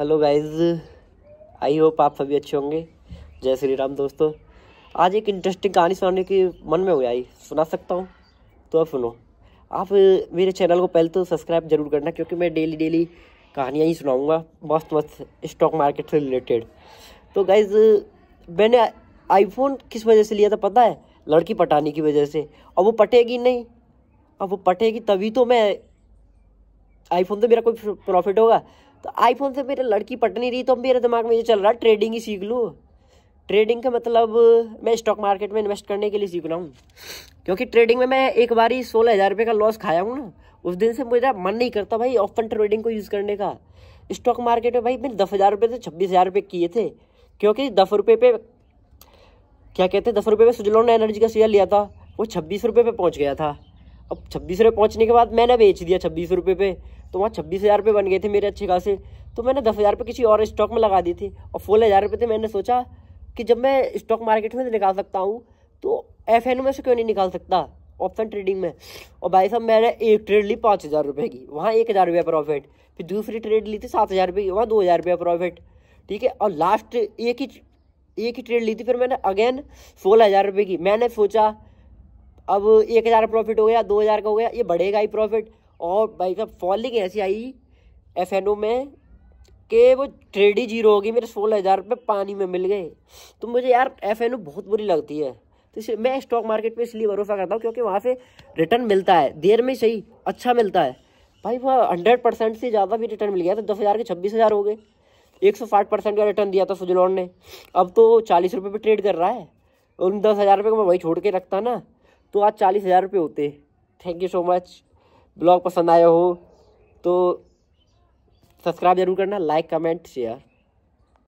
hello guys I hope आप सभी अच्छे होंगे जय श्री राम दोस्तों आज एक इंटरेस्टिंग कहानी सुनाने की मन में हो आई सुना सकता हूँ तो अब सुनो आप मेरे चैनल को पहले तो सब्सक्राइब जरूर करना क्योंकि मैं डेली डेली कहानियाँ ही सुनाऊँगा मस्त मस्त स्टॉक मार्केट से रिलेटेड तो गाइज मैंने आईफोन किस वजह से लिया था पता है लड़की पटाने की वजह से और वो पटेगी नहीं अब वो पटेगी तभी तो मैं आईफोन तो मेरा कोई प्रॉफिट होगा तो आईफोन से मेरे लड़की पट नहीं रही तो मेरे दिमाग में ये चल रहा है ट्रेडिंग ही सीख लूँ ट्रेडिंग का मतलब मैं स्टॉक मार्केट में इन्वेस्ट करने के लिए सीख रहा हूँ क्योंकि ट्रेडिंग में मैं एक बार ही सोलह हज़ार रुपये का लॉस खाया हूँ ना उस दिन से मुझे मन नहीं करता भाई ऑफन ट्रेडिंग को यूज़ करने का स्टॉक मार्केट में भाई मैंने दस हज़ार रुपये से छब्बीस हज़ार रुपये किए थे क्योंकि दस रुपये पे क्या कहते हैं दस रुपये पे सुजलोन एनर्जी का शेयर लिया था वो छब्बीस रुपये पे पहुँच गया था अब छब्बीस रुपये पहुँचने के बाद मैंने बेच दिया छब्बीस रुपये पे तो वहाँ छब्बीस हज़ार रुपये बन गए थे मेरे अच्छे खासे तो मैंने दस हज़ार रुपये किसी और स्टॉक में लगा दी थी और सोलह हज़ार रुपये थे मैंने सोचा कि जब मैं स्टॉक मार्केट में निकाल सकता हूँ तो एफ एन में से क्यों नहीं निकाल सकता ऑप्शन ट्रेडिंग में और भाई साहब मैंने एक ट्रेड ली पाँच हज़ार रुपये की वहाँ एक हज़ार रुपया प्रॉफिट फिर दूसरी ट्रेड ली थी सात हज़ार रुपये की वहाँ दो हज़ार रुपया प्रॉफिट ठीक है और लास्ट एक ही एक ही ट्रेड ली थी फिर मैंने अगेन सोलह हज़ार रुपये की मैंने सोचा अब एक हज़ार प्रॉफिट हो गया दो हज़ार का हो गया ये बढ़ेगा ही प्रॉफिट और भाई साहब फॉलिंग ऐसी आई एफ एन ओ में कि वो ट्रेड ही जीरो हो गई मेरे सोलह हज़ार रुपये पानी में मिल गए तो मुझे यार एफ एन ओ बहुत बुरी लगती है तो इसलिए मैं स्टॉक मार्केट में इसलिए भरोसा करता हूँ क्योंकि वहाँ से रिटर्न मिलता है देर में सही अच्छा मिलता है भाई वहाँ हंड्रेड परसेंट से ज़्यादा भी रिटर्न मिल गया तो दस हज़ार के छब्बीस हज़ार हो गए एक सौ साठ परसेंट का रिटर्न दिया था सुजलॉन ने अब तो चालीस रुपये पर ट्रेड कर रहा है उन दस हज़ार रुपये को मैं वही छोड़ के रखता ना तो आज चालीस हज़ार रुपये होते thank you so much blog पसंद आया हो तो सब्सक्राइब जरूर करना लाइक कमेंट शेयर